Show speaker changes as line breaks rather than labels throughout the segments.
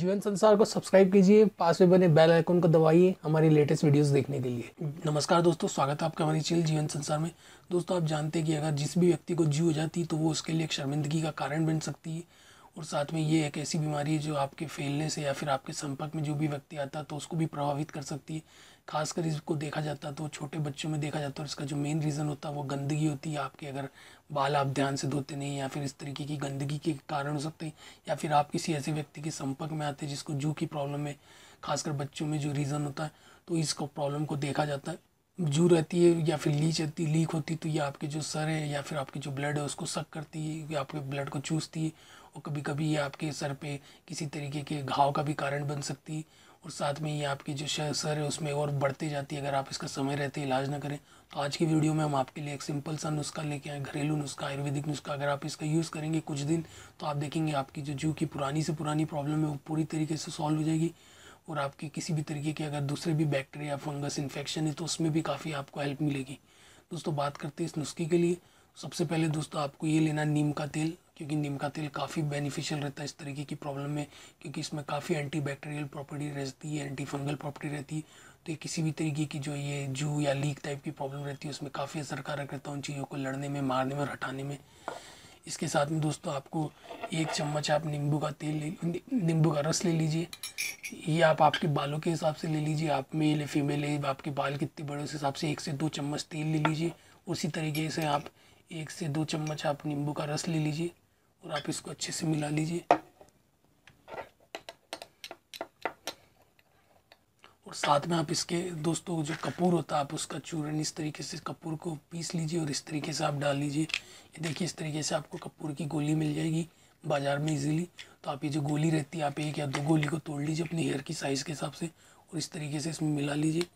जीवन संसार को सब्सक्राइब कीजिए पास में बने बेल आइकन को दबाइए हमारी लेटेस्ट वीडियोस देखने के लिए नमस्कार दोस्तों स्वागत है आपका हमारी चैनल जीवन संसार में दोस्तों आप जानते हैं कि अगर जिस भी व्यक्ति को जीव हो जाती तो वो उसके लिए एक शर्मिंदगी का कारण बन सकती है और साथ में ये एक ऐसी बीमारी है जो आपके फैलने से या फिर आपके संपर्क में जो भी व्यक्ति आता है तो उसको भी प्रभावित कर सकती है खासकर इसको देखा जाता तो छोटे बच्चों में देखा जाता है और इसका जो मेन रीज़न होता है वो गंदगी होती है आपके अगर बाल आप ध्यान से धोते नहीं या फिर इस तरीके की गंदगी के कारण हो सकते हैं या फिर आप किसी ऐसे व्यक्ति के संपर्क में आते हैं जिसको जू की प्रॉब्लम है खासकर बच्चों में जो रीज़न होता है तो इसको प्रॉब्लम को देखा जाता है जू रहती है या फिर लीच रहती लीक होती तो ये आपके जो सर है या फिर आपकी जो ब्लड है उसको सक करती है या आपके ब्लड को चूसती है और कभी कभी ये आपके सर पे किसी तरीके के घाव का भी कारण बन सकती है और साथ में ये आपकी जो सर है उसमें और बढ़ते जाती है अगर आप इसका समय रहते इलाज ना करें तो आज की वीडियो में हम आपके लिए एक सिंपल सा नुस्खा लेके आए घरेलू नुस्खा आयुर्वेदिक नुस्खा अगर आप इसका यूज़ करेंगे कुछ दिन तो आप देखेंगे आपकी जो जू की पुरानी से पुरानी प्रॉब्लम है वो पूरी तरीके से सॉल्व हो जाएगी और आपकी किसी भी तरीके की अगर दूसरे भी बैक्टीरिया फंगस इन्फेक्शन है तो उसमें भी काफ़ी आपको हेल्प मिलेगी दोस्तों बात करते हैं इस नुस्खे के लिए सबसे पहले दोस्तों आपको ये लेना नीम का तेल क्योंकि नीम का तेल काफ़ी बेनिफिशियल रहता है इस तरीके की प्रॉब्लम में क्योंकि इसमें काफ़ी एंटी बैक्टीरियल प्रॉपर्टी रहती है एंटी फंगल प्रॉपर्टी रहती है तो ये किसी भी तरीके की जो ये जू या लीक टाइप की प्रॉब्लम रहती है उसमें काफ़ी असरकारक रहता है उन चीज़ों को लड़ने में मारने में और हटाने में इसके साथ में दोस्तों आपको एक चम्मच आप नींबू का तेल ले नींबू का रस ले लीजिए ये आप आपके बालों के हिसाब से ले लीजिए आप मेल फीमेल है आपके बाल कितने बड़े उस हिसाब से एक से दो चम्मच तेल ले लीजिए उसी तरीके से आप एक से दो चम्मच आप नींबू का रस ले लीजिए और आप इसको अच्छे से मिला लीजिए और साथ में आप इसके दोस्तों जो कपूर होता है आप उसका चूरण इस तरीके से कपूर को पीस लीजिए और इस तरीके से आप डाल लीजिए ये देखिए इस तरीके से आपको कपूर की गोली मिल जाएगी बाज़ार में इजीली तो आप ये जो गोली रहती है आप एक या दो गोली को तोड़ लीजिए अपने हेयर की साइज़ के हिसाब से और इस तरीके से इसमें मिला लीजिए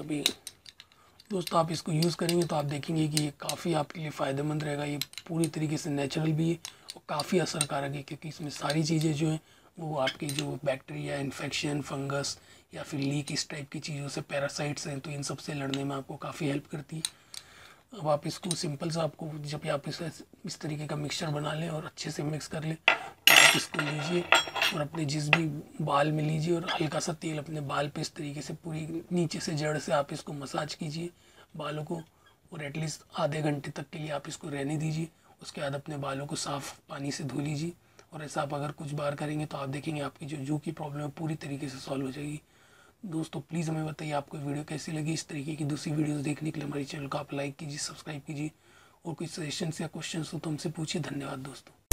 अभी दोस्तों आप इसको यूज़ करेंगे तो आप देखेंगे कि ये काफ़ी आपके लिए फ़ायदेमंद रहेगा ये पूरी तरीके से नेचुरल भी है और काफ़ी असरकारक है क्योंकि इसमें सारी चीज़ें जो हैं वो आपके जो बैक्टीरिया इन्फेक्शन फंगस या फिर लीक इस टाइप की चीज़ों से पैरासाइट्स हैं तो इन सब से लड़ने में आपको काफ़ी हेल्प करती है अब आप इसको सिंपल सा आपको जब आप इस इस तरीके का मिक्सचर बना लें और अच्छे से मिक्स कर लें तो आप इसको लीजिए और अपने जिस भी बाल में लीजिए और हल्का सा तेल अपने बाल पे इस तरीके से पूरी नीचे से जड़ से आप इसको मसाज कीजिए बालों को और एटलीस्ट आधे घंटे तक के लिए आप इसको रहने दीजिए उसके बाद अपने बालों को साफ़ पानी से धो लीजिए और ऐसा आप अगर कुछ बार करेंगे तो आप देखेंगे आपकी जो जू की प्रॉब्लम है पूरी तरीके से सॉल्व हो जाएगी दोस्तों प्लीज़ हमें बताइए आपको वीडियो कैसी लगी इस तरीके की दूसरी वीडियोज़ देखने के लिए हमारे चैनल को आप लाइक कीजिए सब्सक्राइब कीजिए और कोई सजेशन या क्वेश्चन हो तो हमसे पूछिए धन्यवाद दोस्तों